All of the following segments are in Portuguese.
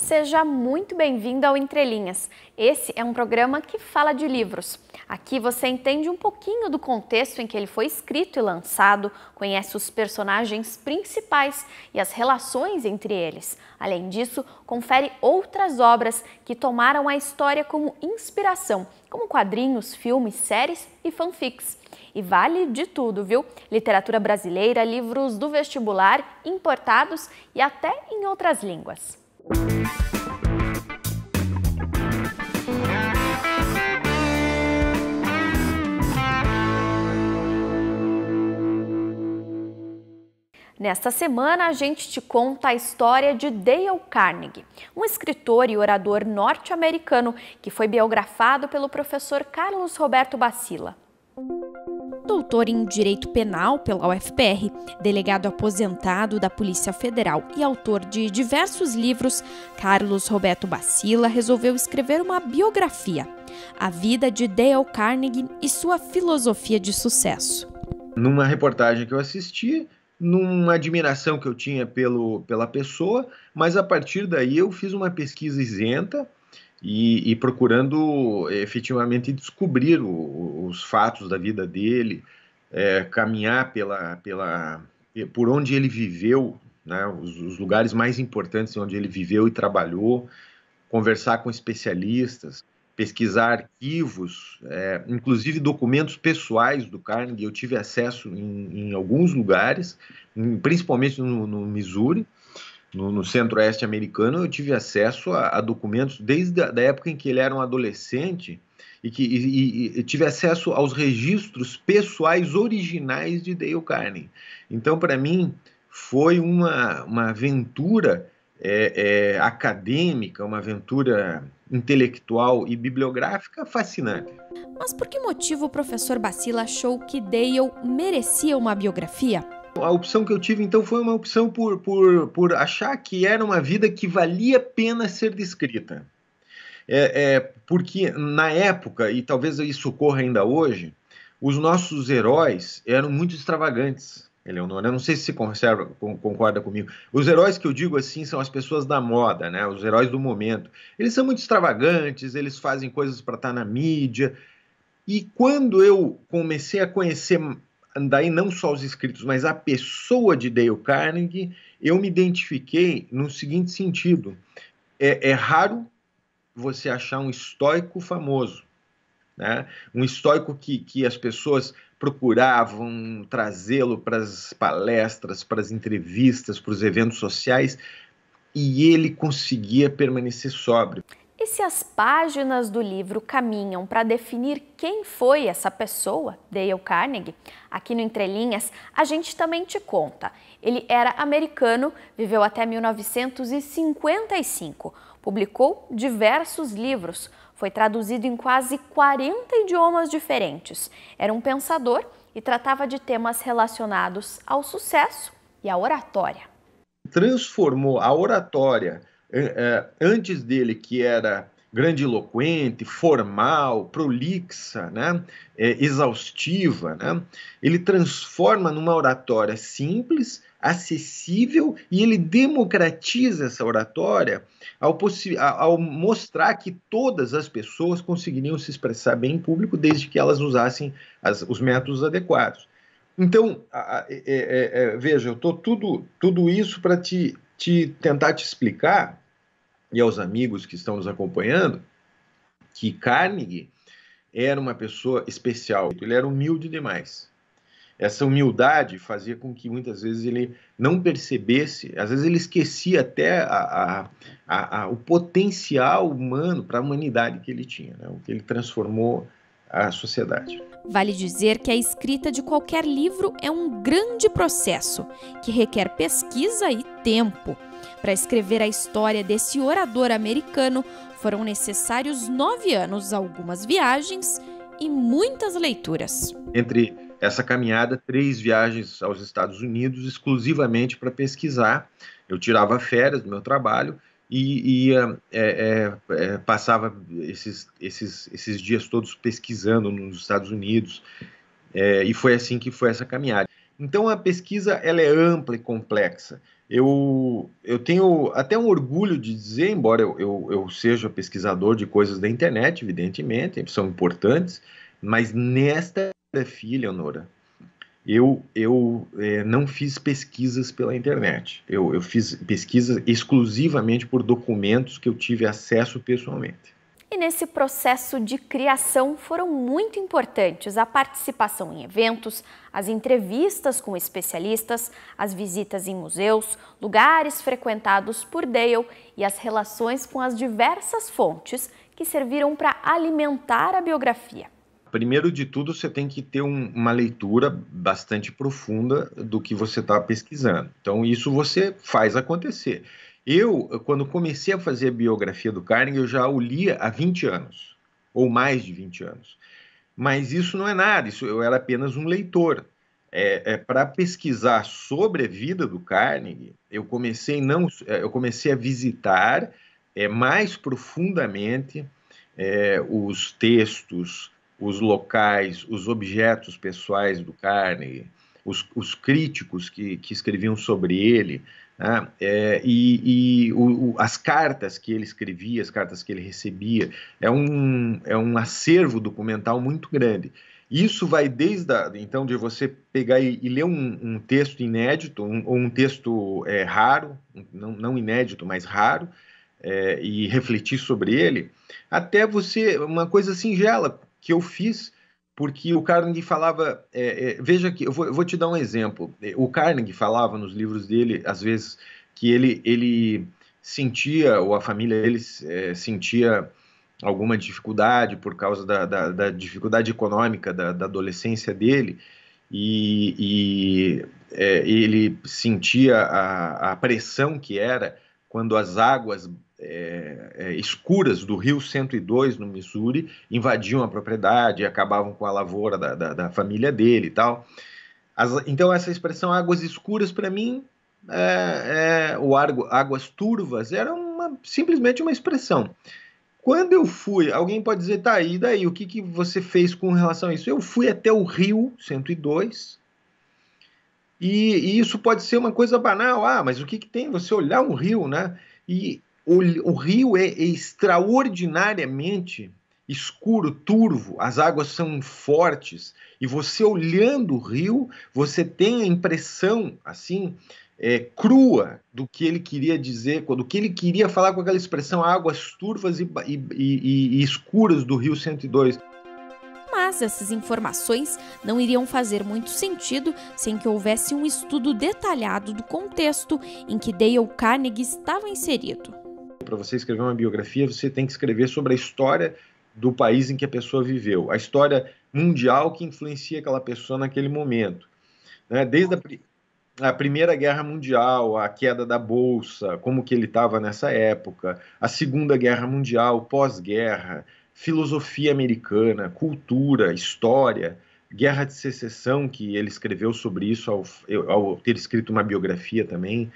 Seja muito bem-vindo ao Entrelinhas. Esse é um programa que fala de livros. Aqui você entende um pouquinho do contexto em que ele foi escrito e lançado, conhece os personagens principais e as relações entre eles. Além disso, confere outras obras que tomaram a história como inspiração, como quadrinhos, filmes, séries e fanfics. E vale de tudo, viu? Literatura brasileira, livros do vestibular, importados e até em outras línguas. Nesta semana, a gente te conta a história de Dale Carnegie, um escritor e orador norte-americano que foi biografado pelo professor Carlos Roberto Bacila doutor em Direito Penal pela UFPR, delegado aposentado da Polícia Federal e autor de diversos livros, Carlos Roberto Bacila resolveu escrever uma biografia, A Vida de Dale Carnegie e Sua Filosofia de Sucesso. Numa reportagem que eu assisti, numa admiração que eu tinha pelo, pela pessoa, mas a partir daí eu fiz uma pesquisa isenta e, e procurando efetivamente descobrir o, os fatos da vida dele, é, caminhar pela, pela, por onde ele viveu, né, os, os lugares mais importantes onde ele viveu e trabalhou, conversar com especialistas, pesquisar arquivos, é, inclusive documentos pessoais do Carnegie. Eu tive acesso em, em alguns lugares, em, principalmente no, no, Missouri, no, no centro-oeste americano, eu tive acesso a, a documentos desde a da época em que ele era um adolescente e que e, e, e tive acesso aos registros pessoais originais de Dale Carnegie. Então, para mim, foi uma, uma aventura é, é, acadêmica, uma aventura intelectual e bibliográfica fascinante. Mas por que motivo o professor Bacila achou que Dale merecia uma biografia? A opção que eu tive, então, foi uma opção por, por, por achar que era uma vida que valia a pena ser descrita. É, é, porque na época, e talvez isso ocorra ainda hoje, os nossos heróis eram muito extravagantes. Eleonora, eu não sei se você conserva, concorda comigo. Os heróis que eu digo assim são as pessoas da moda, né? os heróis do momento. Eles são muito extravagantes, eles fazem coisas para estar tá na mídia. E quando eu comecei a conhecer daí não só os escritos, mas a pessoa de Dale Carnegie, eu me identifiquei no seguinte sentido: é, é raro você achar um estoico famoso, né? um estoico que, que as pessoas procuravam trazê-lo para as palestras, para as entrevistas, para os eventos sociais, e ele conseguia permanecer sóbrio se as páginas do livro caminham para definir quem foi essa pessoa, Dale Carnegie, aqui no Entrelinhas, a gente também te conta. Ele era americano, viveu até 1955, publicou diversos livros, foi traduzido em quase 40 idiomas diferentes. Era um pensador e tratava de temas relacionados ao sucesso e à oratória. Transformou a oratória é, é, antes dele, que era grandiloquente, formal, prolixa, né? É, exaustiva, né? ele transforma numa oratória simples, acessível e ele democratiza essa oratória ao, ao mostrar que todas as pessoas conseguiriam se expressar bem em público desde que elas usassem as, os métodos adequados. Então, a, a, a, é, veja, eu estou tudo, tudo isso para te te tentar te explicar e aos amigos que estão nos acompanhando que Carnegie era uma pessoa especial, ele era humilde demais. Essa humildade fazia com que muitas vezes ele não percebesse, às vezes ele esquecia até a, a, a, o potencial humano para a humanidade que ele tinha, né? o que ele transformou à sociedade. Vale dizer que a escrita de qualquer livro é um grande processo que requer pesquisa e tempo. Para escrever a história desse orador americano foram necessários nove anos, algumas viagens e muitas leituras. Entre essa caminhada, três viagens aos Estados Unidos exclusivamente para pesquisar. Eu tirava férias do meu trabalho e, é, é, passava esses, esses, esses dias todos pesquisando nos Estados Unidos é, e foi assim que foi essa caminhada. Então a pesquisa ela é ampla e complexa. Eu, eu tenho até um orgulho de dizer, embora eu, eu, eu seja pesquisador de coisas da internet, evidentemente, são importantes, mas nesta filha, Nora, eu, eu é, não fiz pesquisas pela internet. Eu, eu fiz pesquisas exclusivamente por documentos que eu tive acesso pessoalmente. E nesse processo de criação foram muito importantes a participação em eventos, as entrevistas com especialistas, as visitas em museus, lugares frequentados por Dale e as relações com as diversas fontes que serviram para alimentar a biografia. Primeiro de tudo, você tem que ter um, uma leitura bastante profunda do que você está pesquisando. Então, isso você faz acontecer. Eu, quando comecei a fazer a biografia do Carnegie, eu já o lia há 20 anos, ou mais de 20 anos. Mas isso não é nada, isso eu era apenas um leitor. É, é, para pesquisar sobre a vida do Carnegie, eu comecei não, é, eu comecei a visitar é, mais profundamente é, os textos, os locais, os objetos pessoais do Carnegie, os, os críticos que, que, escreviam sobre ele, né? é, e, e o, o, as cartas que ele escrevia, as cartas que ele recebia. É um, é um acervo documental muito grande. Isso vai desde a, então de você pegar e, e ler um, um, texto inédito um, ou um texto é, raro, não, não, inédito, mas raro, é, e refletir sobre ele, até você uma coisa singela, que eu fiz, porque o Carnegie falava. É, é, veja que eu vou, eu vou, te dar um exemplo. O Carnegie falava nos livros dele, às vezes, que ele, ele sentia, ou a família dele é, sentia alguma dificuldade por causa da, da, da dificuldade econômica da, da, adolescência dele e, e é, ele sentia a, a, pressão que era quando as águas é, é, escuras do Rio 102, no Missouri, invadiam a propriedade, acabavam com a lavoura da, da, da família dele e tal. As, então, essa expressão águas escuras, para mim, é, é, águas turvas, era uma, simplesmente uma expressão. Quando eu fui, alguém pode dizer, tá, e daí, o que, que você fez com relação a isso? Eu fui até o Rio 102, e, e isso pode ser uma coisa banal, ah, mas o que, que tem você olhar um rio, né? E o, o rio é, é extraordinariamente escuro, turvo, as águas são fortes, e você olhando o rio, você tem a impressão, assim, é, crua do que ele queria dizer, do que ele queria falar com aquela expressão águas turvas e, e, e, e escuras do Rio 102. Mas essas informações não iriam fazer muito sentido sem que houvesse um estudo detalhado do contexto em que Dale Carnegie estava inserido para você escrever uma biografia, você tem que escrever sobre a história do país em que a pessoa viveu, a história mundial que influencia aquela pessoa naquele momento. Né? Desde a, a Primeira Guerra Mundial, a queda da Bolsa, como que ele estava nessa época, a Segunda Guerra Mundial, pós-guerra, filosofia americana, cultura, história, guerra de secessão, que ele escreveu sobre isso ao, ao ter escrito uma biografia também,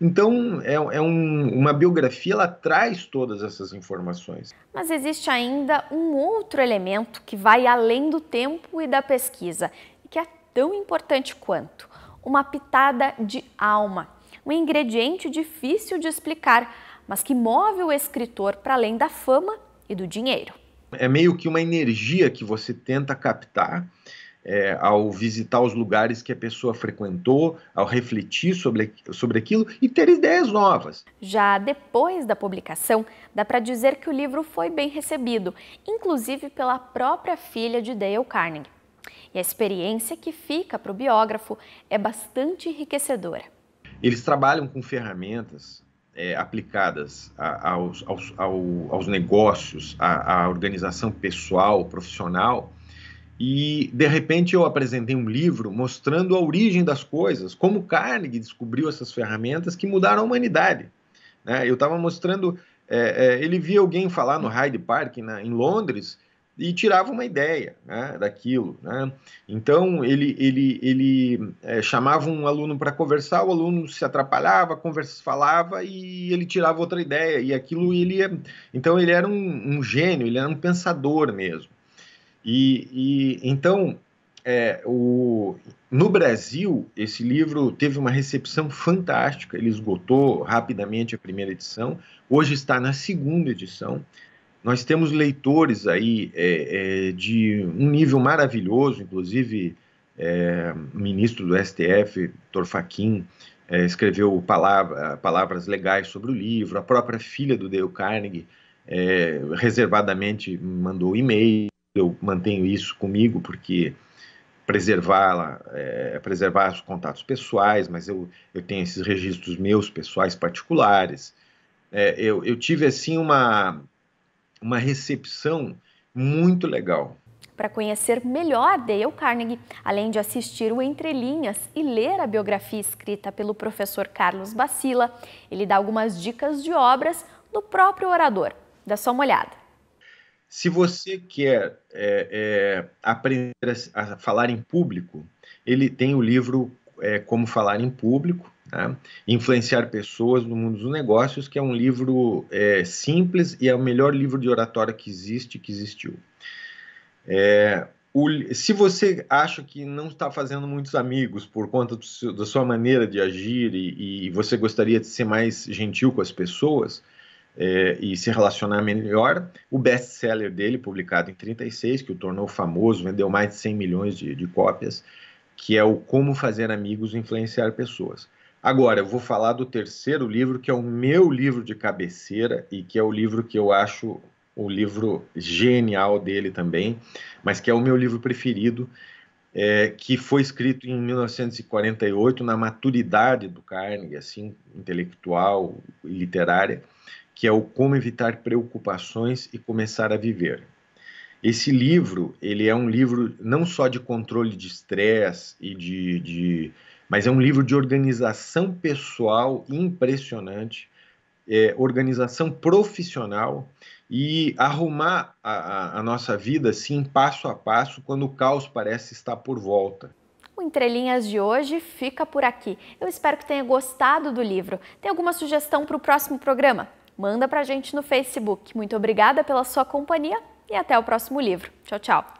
então, é, é um, uma biografia, ela traz todas essas informações. Mas existe ainda um outro elemento que vai além do tempo e da pesquisa, e que é tão importante quanto: uma pitada de alma, um ingrediente difícil de explicar, mas que move o escritor para além da fama e do dinheiro. É meio que uma energia que você tenta captar é, ao visitar os lugares que a pessoa frequentou, ao refletir sobre, sobre aquilo e ter ideias novas. Já depois da publicação, dá para dizer que o livro foi bem recebido, inclusive pela própria filha de Dale Carnegie. E a experiência que fica para o biógrafo é bastante enriquecedora. Eles trabalham com ferramentas é, aplicadas a, aos, aos, ao, aos negócios, à organização pessoal, profissional, e de repente eu apresentei um livro mostrando a origem das coisas, como Carnegie descobriu essas ferramentas que mudaram a humanidade. Né? Eu estava mostrando, é, é, ele via alguém falar no Hyde Park na, em Londres e tirava uma ideia né, daquilo. Né? Então ele, ele, ele é, chamava um aluno para conversar, o aluno se atrapalhava, conversa, falava e ele tirava outra ideia e aquilo ele, é, então ele era um, um gênio, ele era um pensador mesmo. E, e então, é, o, no Brasil, esse livro teve uma recepção fantástica, ele esgotou rapidamente a primeira edição, hoje está na segunda edição. Nós temos leitores aí é, é, de um nível maravilhoso, inclusive é, ministro do STF, Torfaquim, é, escreveu palavra, palavras legais sobre o livro, a própria filha do Dale Carnegie é, reservadamente mandou e-mail, eu mantenho isso comigo porque preservá-la, é, preservar os contatos pessoais, mas eu, eu tenho esses registros meus pessoais particulares. É, eu, eu tive assim uma, uma recepção muito legal. Para conhecer melhor Dale Carnegie, além de assistir o Entre Linhas e ler a biografia escrita pelo professor Carlos Bacila, ele dá algumas dicas de obras do próprio orador. Dá só uma olhada. Se você quer é, é, aprender a, falar em público, ele tem o livro é, Como Falar em Público, né? Influenciar Pessoas no Mundo dos Negócios, que é um livro é, simples e é o melhor livro de oratória que existe, que existiu. É, o, se você acha que não está fazendo muitos amigos por conta do, da sua maneira de agir e, e você gostaria de ser mais gentil com as pessoas, é, e se relacionar melhor. O best-seller dele, publicado em 36, que o tornou famoso, vendeu mais de 100 milhões de, de cópias, que é o Como Fazer Amigos e Influenciar Pessoas. Agora, eu vou falar do terceiro livro, que é o meu livro de cabeceira e que é o livro que eu acho o livro genial dele também, mas que é o meu livro preferido, é, que foi escrito em 1948, na maturidade do Carnegie, assim, intelectual e literária, que é o Como Evitar Preocupações e Começar a Viver. Esse livro, ele é um livro não só de controle de estresse e de, de, mas é um livro de organização pessoal impressionante, é, organização profissional e arrumar a, a nossa vida assim passo a passo quando o caos parece estar por volta. O entrelinhas de hoje fica por aqui. Eu espero que tenha gostado do livro. Tem alguma sugestão para o próximo programa? Manda para a gente no Facebook. Muito obrigada pela sua companhia e até o próximo livro. Tchau, tchau.